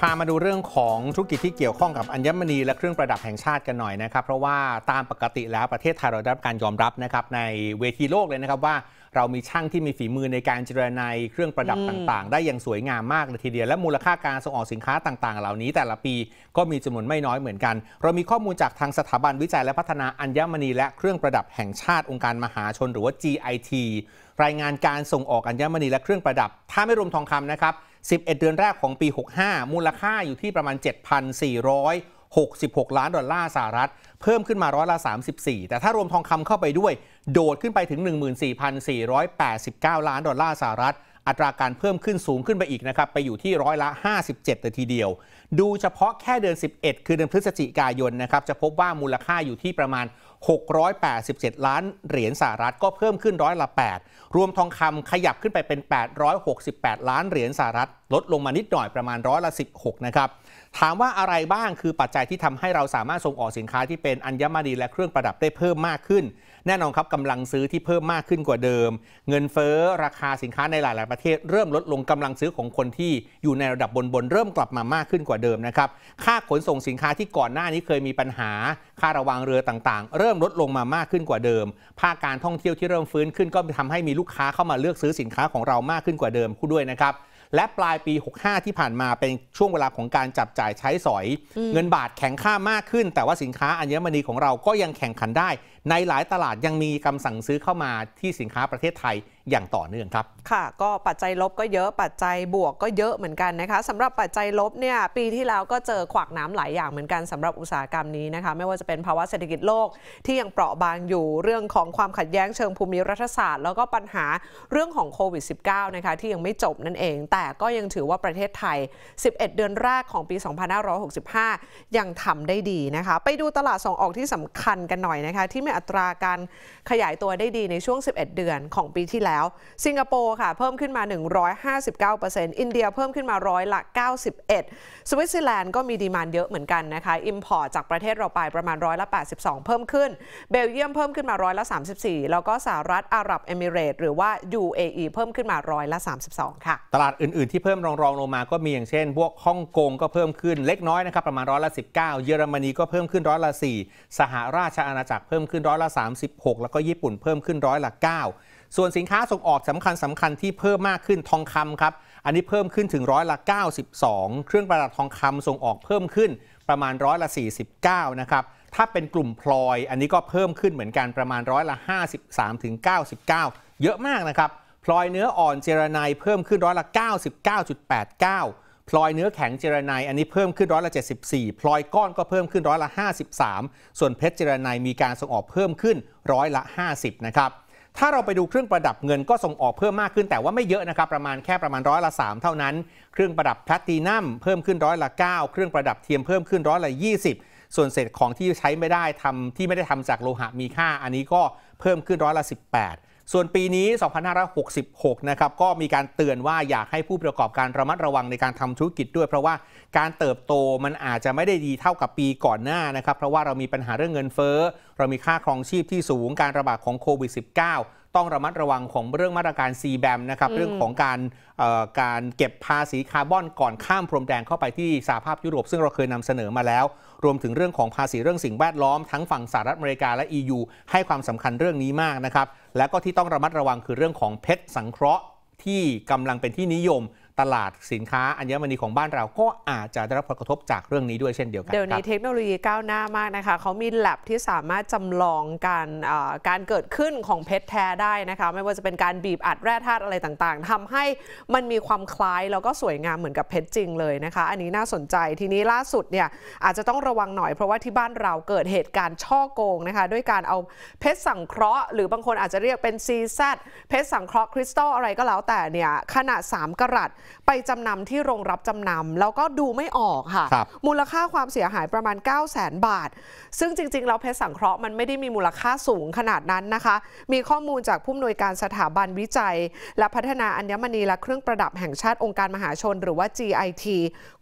พามาดูเรื่องของธุรกิจที่เกี่ยวข้องกับอัญมณีและเครื่องประดับแห่งชาติกันหน่อยนะครับ เพราะว่าตามปกติแล้วประเทศไทยเราได้รับการยอมรับนะครับ ในเวทีโลกเลยนะครับว่า เรามีช่างที่มีฝีมือในการเจรไนเครื่องประดับต่างๆ ได้อย่างสวยงามมากเลยทีเดียวและมูลค่าการส่งออกสินค้าต่างๆ เหล่านี้ แต่ละปีก็มีจำนวนไม่น้อยเหมือนกัน เรามีข้อมูลจากทางสถาบันวิจัยและพัฒนาอัญมณีและเครื่องประดับแห่งชาติองค์การมหาชนหรือว่า GIT รายงานการส่งออกอัญมณีและเครื่องประดับ ถ้าไม่รวมทองคำนะครับ11 เดือนแรกของปี 65 มูลค่าอยู่ที่ประมาณ 7,466 ล้าน ดอลลาร์สหรัฐเพิ่มขึ้นมาร้อยละ34 แต่ถ้ารวมทองคำเข้าไปด้วย โดดขึ้นไปถึง 14,489 ล้านดอลลาร์สหรัฐอัตราการเพิ่มขึ้นสูงขึ้นไปอีกนะครับ ไปอยู่ที่ร้อยละ 57เลยทีเดียว ดูเฉพาะแค่เดือน11 คือเดือนพฤศจิกายนนะครับจะพบว่ามูลค่าอยู่ที่ประมาณ 687 ล้านเหรียญสหรัฐก็เพิ่มขึ้นร้อยละ 8 รวมทองคำขยับขึ้นไปเป็น 868 ล้านเหรียญสหรัฐ ลดลงมานิดหน่อยประมาณร้อยละ16 นะครับถามว่าอะไรบ้างคือปัจจัยที่ทำให้เราสามารถส่งออกสินค้าที่เป็นอัญมณีและเครื่องประดับได้เพิ่มมากขึ้น แน่นอนครับกำลังซื้อที่เพิ่มมากขึ้นกว่าเดิม เงินเฟ้อราคาสินค้าในหลาย ๆประเทศ เริ่มลดลงกำลังซื้อของคนที่อยู่ในระดับบนๆเริ่มกลับมามากขึ้นกว่าเดิมนะครับ ค่าขนส่งสินค้าที่ก่อนหน้านี้เคยมีปัญหาค่าระวางเรือต่างๆ เริ่มลดลงมามากขึ้นกว่าเดิม ภาคการท่องเที่ยวที่เริ่มฟื้นขึ้นก็ทำให้มีลูกค้าเข้ามาเลือกซื้อสินค้าของเรามากขึ้นกว่าเดิมคู่ด้วยนะครับและปลายปี 65 ที่ผ่านมาเป็นช่วงเวลาของการจับจ่ายใช้สอย เงินบาทแข็งค่ามากขึ้น แต่ว่าสินค้าอัญมณีของเราก็ยังแข่งขันได้ ในหลายตลาดยังมีคำสั่งซื้อเข้ามาที่สินค้าประเทศไทยอย่างต่อเนื่องครับค่ะก็ปัจจัยลบก็เยอะปัจจัยบวกก็เยอะเหมือนกันนะคะสำหรับปัจจัยลบเนี่ยปีที่แล้วก็เจอขวากน้ำหลายอย่างเหมือนกันสำหรับอุตสาหกรรมนี้นะคะไม่ว่าจะเป็นภาวะเศรษฐกิจโลก ที่ยังเปราะบางอยู่เรื่องของความขัดแย้งเชิงภูมิรัฐศาสตร์แล้วก็ปัญหาเรื่องของโควิด -19 นะคะที่ยังไม่จบนั่นเองแต่แต่ก็ยังถือว่าประเทศไทย 11 เดือนแรกของปี 2565 ยังทำได้ดีนะคะ ไปดูตลาดส่งออกที่สำคัญกันหน่อยนะคะที่มีอัตราการขยายตัวได้ดีในช่วง 11 เดือนของปีที่แล้ว สิงคโปร์ค่ะเพิ่มขึ้นมา 159%อินเดียเพิ่มขึ้นมาร้อยละ 91 สวิตเซอร์แลนด์ก็มีดีมานเยอะเหมือนกันนะคะอิมพอร์ตจากประเทศเราไปประมาณร้อยละ82 เพิ่มขึ้น เบลเยียมเพิ่มขึ้นมาร้อยละ34 แล้วก็สหรัฐอาหรับเอมิเรตหรือว่า UAE เพิ่มขึ้นมาร้อยละ32 ค่ะ ตลาดอื่นอื่นๆที่เพิ่มรองรองลงมาก็มีอย่างเช่นพวกฮ่องกงก็เพิ่มขึ้นเล็กน้อยนะครับประมาณร้อยละ 19 เยอรมนีก็เพิ่มขึ้นร้อยละ4สหราชอาณาจักรเพิ่มขึ้นร้อยละ36 แล้วก็ญี่ปุ่นเพิ่มขึ้นร้อยละ 9 ส่วนสินค้าส่งออกสำคัญสำคัญที่เพิ่มมากขึ้นทองคำครับอันนี้เพิ่มขึ้นถึงร้อยละ 92 เครื่องประดับทองคำส่งออกเพิ่มขึ้นประมาณร้อยละ 49นะครับถ้าเป็นกลุ่มพลอย อันนี้ก็เพิ่มขึ้นเหมือนกันประมาณร้อยละ 53ถึง99 เยอะมากนะครับพลอยเนื้ออ่อนเจรไนเพิ่มขึ้นร้อยละ 99.89 พลอยเนื้อแข็งเจรไนอันนี้เพิ่มขึ้นร้อยละ 74 พลอยก้อนก็เพิ่มขึ้นร้อยละ 53 ส่วนเพชรเจรไนมีการส่งออกเพิ่มขึ้นร้อยละ 50 นะครับ ถ้าเราไปดูเครื่องประดับเงินก็ส่งออกเพิ่มมากขึ้นแต่ว่าไม่เยอะนะครับประมาณแค่ประมาณร้อยละ 3 เท่านั้น เครื่องประดับแพลตินัมเพิ่มขึ้นร้อยละ 9 เครื่องประดับเทียมเพิ่มขึ้นร้อยละ 20 ส่วนเศษของที่ใช้ไม่ได้ทำที่ไม่ได้ทำจากโลหะมีค่าอันนี้ก็เพิ่มขึ้นร้อยละ 18ส่วนปีนี้ 2566 นะครับ ก็มีการเตือนว่าอยากให้ผู้ประกอบการระมัดระวังในการทำธุรกิจด้วย เพราะว่าการเติบโตมันอาจจะไม่ได้ดีเท่ากับปีก่อนหน้านะครับ เพราะว่าเรามีปัญหาเรื่องเงินเฟ้อเรามีค่าครองชีพที่สูงการระบาดของโควิด -19 ต้องระมัดระวังของเรื่องมาตรการ c แบมนะครับเรื่องของการการเก็บภาษีคาร์บอนก่อนข้ามพรมแดงเข้าไปที่สหภาพยุโรป ซึ่งเราเคยนำเสนอมาแล้ว รวมถึงเรื่องของภาษีเรื่องสิ่งแวดล้อมทั้งฝั่งสหรัฐอเมริกาและ EU ให้ความสำคัญเรื่องนี้มากนะครับและก็ที่ต้องระมัดระวังคือเรื่องของเพชรสังเคราะห์ที่กำลังเป็นที่นิยมตลาดสินค้า อัญมณีของบ้านเราก็อาจจะได้รับผลกระทบจากเรื่องนี้ด้วยเช่นเดียวกัน เดี๋ยวนี้เทคโนโลยีก้าวหน้ามากนะคะ เขามีแลบที่สามารถจำลองการการเกิดขึ้นของเพชรแท้ได้นะคะไม่ว่าจะเป็นการบีบอัดแร่ธาตุอะไรต่าง ๆ ทำให้มันมีความคล้าย แล้วก็สวยงามเหมือนกับเพชรจริงเลยนะคะอันนี้น่าสนใจทีนี้ล่าสุดเนี่ยอาจจะต้องระวังหน่อยเพราะว่าที่บ้านเราเกิดเหตุการณ์ช่อโกงนะคะด้วยการเอาเพชรสังเคราะห์ หรือบางคนอาจจะเรียกเป็นซีแซดเพชรสังเคราะห์คริสตัลอะไรก็แล้วแต่เนี่ยขนาด3กรัตไปจำนำที่โรงรับจำนำแล้วก็ดูไม่ออกค่ะ มูลค่าความเสียหายประมาณ 9 0 0 0 0นบาท ซึ่งจริงๆแล้วเพชรสังเคราะห์มันไม่ได้มีมูลค่าสูงขนาดนั้นนะคะ มีข้อมูลจากผู้อำนวยการสถาบันวิจัย และพัฒนาอัญมณีและเครื่องประดับแห่งชาติองค์การมหาชน หรือว่า GIT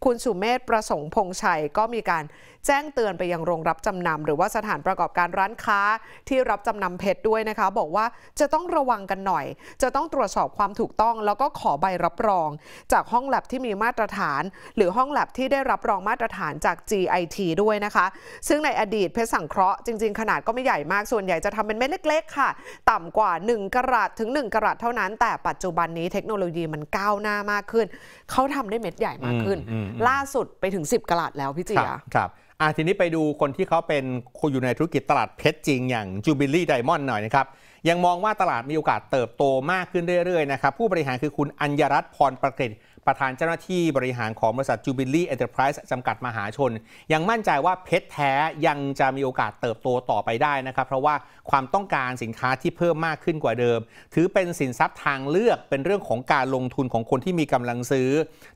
คุณสุเมธประสงค์พงชัย ก็มีการแจ้งเตือนไปยังโรงรับจำนำหรือว่าสถานประกอบการร้านค้า ที่รับจำนำเพชรด้วยนะคะ บอกว่าจะต้องระวังกันหน่อย จะต้องตรวจสอบความถูกต้อง แล้วก็ขอใบรับรองจากห้องแลบที่มีมาตรฐาน หรือห้องแลบที่ได้รับรองมาตรฐานจาก GIT ด้วยนะคะ ซึ่งในอดีตเพชรสังเคราะห์จริงๆขนาดก็ไม่ใหญ่มากส่วนใหญ่จะทำเป็นเม็ดเล็กๆ ค่ะ ต่ำกว่า 1 กรัตถึง 1 กรัตเท่านั้น แต่ปัจจุบันนี้เทคโนโลยีมันก้าวหน้ามากขึ้น เขาทำได้เม็ดใหญ่มากขึ้น ล่าสุดไปถึง 10กรัตแล้วพี่เจียครับอ่ะทีนี้ไปดูคนที่เขาเป็นคุอยู่ในธุรกิจตลาดเพชรจริงอย่าง Jubilee Diamond หน่อยนะครับ ยังมองว่าตลาดมีโอกาสเติบโตมากขึ้นเรื่อย ๆ นะครับ ผู้บริหารคือคุณอัญรัตน์พรประกิษประธานเจ้าหน้าที่บริหารของบริษัท Jubilee Enterprise จำกัดมหาชน ยังมั่นใจว่าเพชรแท้ยังจะมีโอกาสเติบโตต่อไปได้นะครับ เพราะว่าความต้องการสินค้าที่เพิ่มมากขึ้นกว่าเดิม ถือเป็นสินทรัพย์ทางเลือกเป็นเรื่องของการลงทุนของคนที่มีกำลังซื้อ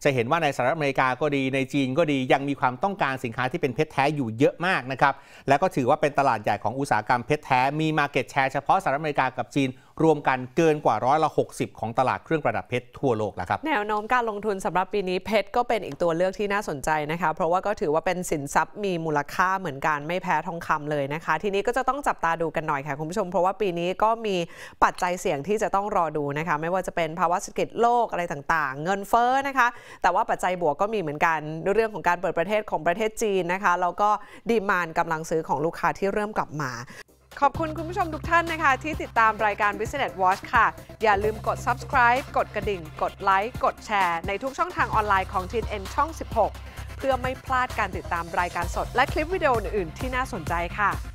จะเห็นว่าในสหรัฐอเมริกาก็ดีในจีนก็ดี ยังมีความต้องการสินค้าที่เป็นเพชรแท้อยู่เยอะมากนะครับและก็ถือว่าเป็นตลาดใหญ่ของอุตสาหกรรมเพชรแท้ มี market ตแชร์เฉพาะสหรัฐอเมริกากับจีนรวมกันเกินกว่าร้อยละ60ของตลาดเครื่องประดับเพชรทั่วโลกแล้วครับแนวโน้มการลงทุนสำหรับปีนี้เพชรก็เป็นอีกตัวเลือกที่น่าสนใจนะคะเพราะว่าก็ถือว่าเป็นสินทรัพย์มีมูลค่าเหมือนกัน ไม่แพ้ทองคำเลยนะคะทีนี้ก็จะต้องจับตาดูกันหน่อยค่ะคุณผู้ชม เพราะว่าปีนี้ก็มีปัจจัยเสี่ยงที่จะต้องรอดูนะคะไม่ว่าจะเป็นภาวะเศรษฐกิจโลกอะไรต่างๆ เงินเฟ้อนะคะ แต่ว่าปัจจัยบวกก็มีเหมือนกันเรื่องของการเปิดประเทศของประเทศจีนนะคะแล้วก็ดีมานกำลังซื้อของลูกค้าที่เริ่มกลับมาขอบคุณคุณผู้ชมทุกท่านนะคะที่ติดตามรายการ Business Watch ค่ะ อย่าลืมกด subscribe กดกระดิ่ง กดไลค์ กดแชร์ ในทุกช่องทางออนไลน์ของ t n n ช่อง 16 เพื่อไม่พลาดการติดตามรายการสด และคลิปวิดีโออื่น ๆ ที่น่าสนใจค่ะ